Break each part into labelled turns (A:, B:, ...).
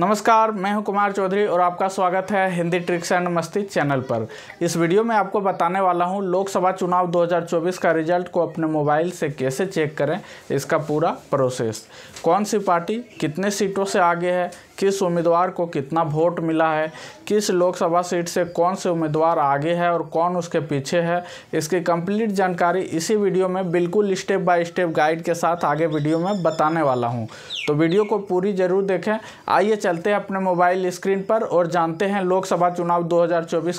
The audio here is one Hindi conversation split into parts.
A: नमस्कार मैं हूं कुमार चौधरी और आपका स्वागत है Hindi tricks and Masti channel पर इस वीडियो में आपको बताने वाला हूं लोकसभा चुनाव 2024 का रिजल्ट को अपने मोबाइल से कैसे चेक करें इसका पूरा प्रोसेस कौन सी पार्टी कितने सीटों से आगे है किस उम्मीदवार को कितना वोट मिला है किस लोकसभा सीट से कौन से उम्मीदवार आगे है और कौन उसके पीछे है इसकी कंप्लीट जानकारी इसी वीडियो में बिल्कुल स्टेप बाय स्टेप गाइड के साथ आगे वीडियो में बताने वाला हूँ तो वीडियो को पूरी ज़रूर देखें आइए चलते हैं अपने मोबाइल स्क्रीन पर और जानते हैं लोकसभा चुनाव दो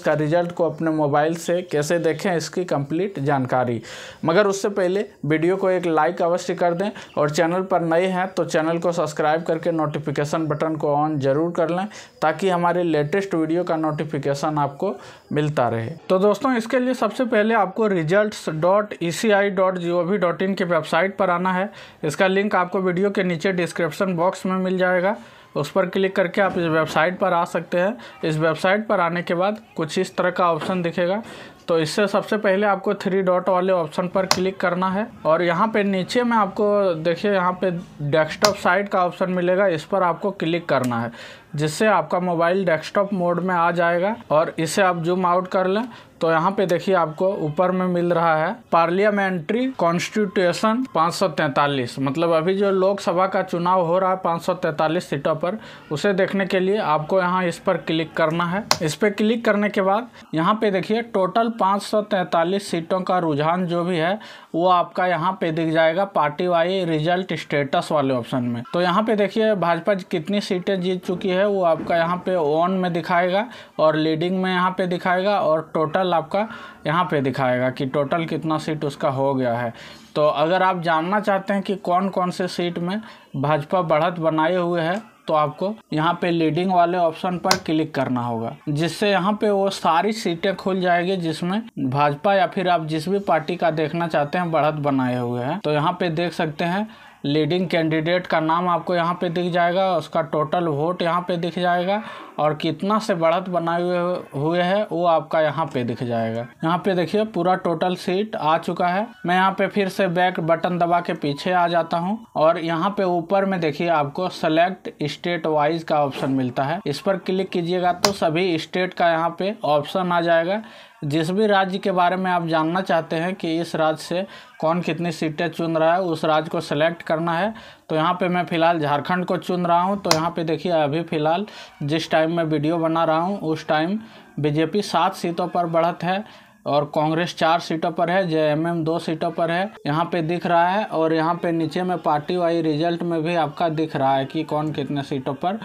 A: का रिजल्ट को अपने मोबाइल से कैसे देखें इसकी कंप्लीट जानकारी मगर उससे पहले वीडियो को एक लाइक अवश्य कर दें और चैनल पर नए हैं तो चैनल को सब्सक्राइब करके नोटिफिकेशन बटन को ऑन ज़रूर कर लें ताकि हमारे लेटेस्ट वीडियो का नोटिफिकेशन आपको मिलता रहे तो दोस्तों इसके लिए सबसे पहले आपको result dot E C I dot G O V dot in की वेबसाइट पर आना है इसका लिंक आपको वीडियो के नीचे डिस्क्रिप्शन बॉक्स में मिल जाएगा उस पर क्लिक करके आप इस वेबसाइट पर आ सकते हैं इस वेबसाइट पर आने के बाद कुछ इस तरह का ऑप्शन दिखेगा तो इससे सबसे पहले आपको थ्री डॉट वाले ऑप्शन पर क्लिक करना है और यहाँ पे नीचे में आपको देखिए यहाँ पे डेस्कटॉप साइट का ऑप्शन मिलेगा इस पर आपको क्लिक करना है जिससे आपका मोबाइल डेस्कटॉप मोड में आ जाएगा और इसे आप जूम आउट कर लें तो यहाँ पे देखिए आपको ऊपर में मिल रहा है पार्लियामेंट्री कॉन्स्टिट्यूशन 543 मतलब अभी जो लोकसभा का चुनाव हो रहा है 543 सीटों पर उसे देखने के लिए आपको यहाँ इस पर क्लिक करना है इस पर क्लिक करने के बाद यहाँ पे देखिए टोटल 543 सीटों का रुझान जो भी है वो आपका यहाँ पे दिख जाएगा पार्टी वाई रिजल्ट स्टेटस वाले ऑप्शन में तो यहाँ पे देखिए भाजपा कितनी सीटें जीत चुकी है वो आपका यहाँ पे ऑन में दिखाएगा और लीडिंग में यहाँ पे दिखाएगा और टोटल आपका यहाँ पे दिखाएगा कि टोटल कितना सीट उसका हो गया है तो अगर आप जानना चाहते हैं कि कौन कौन से सीट में भाजपा बढ़त बनाए हुए है तो आपको यहाँ पे लीडिंग वाले ऑप्शन पर क्लिक करना होगा जिससे यहाँ पे वो सारी सीटें खुल जाएगी जिसमें भाजपा या फिर आप जिस भी पार्टी का देखना चाहते हैं बढ़त बनाए हुए हैं तो यहाँ पे देख सकते हैं लीडिंग कैंडिडेट का नाम आपको यहाँ पे दिख जाएगा उसका टोटल वोट यहाँ पे दिख जाएगा और कितना से बढ़त बनाए हुए हुए है वो आपका यहाँ पे दिख जाएगा यहाँ पे देखिए पूरा टोटल सीट आ चुका है मैं यहाँ पे फिर से बैक बटन दबा के पीछे आ जाता हूँ और यहाँ पे ऊपर में देखिए आपको सेलेक्ट स्टेट वाइज का ऑप्शन मिलता है इस पर क्लिक कीजिएगा तो सभी स्टेट का यहाँ पे ऑप्शन आ जाएगा जिस भी राज्य के बारे में आप जानना चाहते हैं कि इस राज्य से कौन कितनी सीटें चुन रहा है उस राज्य को सिलेक्ट करना है तो यहाँ पे मैं फ़िलहाल झारखंड को चुन रहा हूँ तो यहाँ पे देखिए अभी फ़िलहाल जिस टाइम मैं वीडियो बना रहा हूँ उस टाइम बीजेपी सात सीटों पर बढ़त है और कांग्रेस चार सीटों पर है जे एम दो सीटों पर है यहाँ पे दिख रहा है और यहाँ पे नीचे में पार्टी वाई रिजल्ट में भी आपका दिख रहा है कि कौन कितने सीटों पर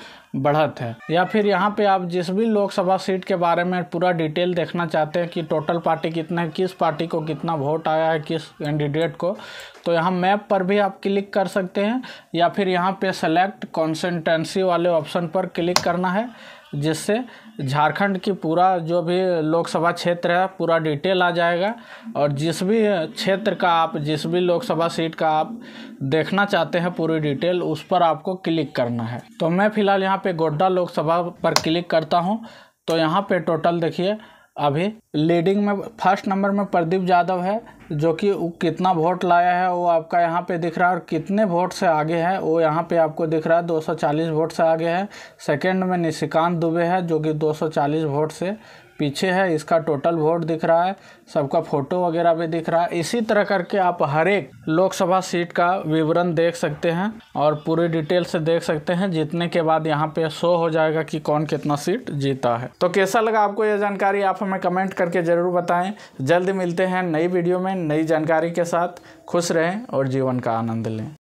A: बढ़त है या फिर यहाँ पे आप जिस भी लोकसभा सीट के बारे में पूरा डिटेल देखना चाहते हैं कि टोटल पार्टी कितने है किस पार्टी को कितना वोट आया है किस कैंडिडेट को तो यहाँ मैप पर भी आप क्लिक कर सकते हैं या फिर यहाँ पर सेलेक्ट कॉन्सेंटेंसी वाले ऑप्शन पर क्लिक करना है जिससे झारखंड की पूरा जो भी लोकसभा क्षेत्र है पूरा डिटेल आ जाएगा और जिस भी क्षेत्र का आप जिस भी लोकसभा सीट का आप देखना चाहते हैं पूरी डिटेल उस पर आपको क्लिक करना है तो मैं फ़िलहाल यहाँ पे गोड्डा लोकसभा पर क्लिक करता हूँ तो यहाँ पे टोटल देखिए अभी लीडिंग में फर्स्ट नंबर में प्रदीप यादव है जो कि कितना वोट लाया है वो आपका यहाँ पे दिख रहा है और कितने वोट से आगे है वो यहाँ पे आपको दिख रहा है 240 वोट से आगे है सेकंड में निशिकांत दुबे है जो कि 240 वोट से पीछे है इसका टोटल वोट दिख रहा है सबका फ़ोटो वगैरह भी दिख रहा है इसी तरह करके आप हर एक लोकसभा सीट का विवरण देख सकते हैं और पूरी डिटेल से देख सकते हैं जीतने के बाद यहाँ पे शो हो जाएगा कि कौन कितना सीट जीता है तो कैसा लगा आपको यह जानकारी आप हमें कमेंट करके ज़रूर बताएं जल्द मिलते हैं नई वीडियो में नई जानकारी के साथ खुश रहें और जीवन का आनंद लें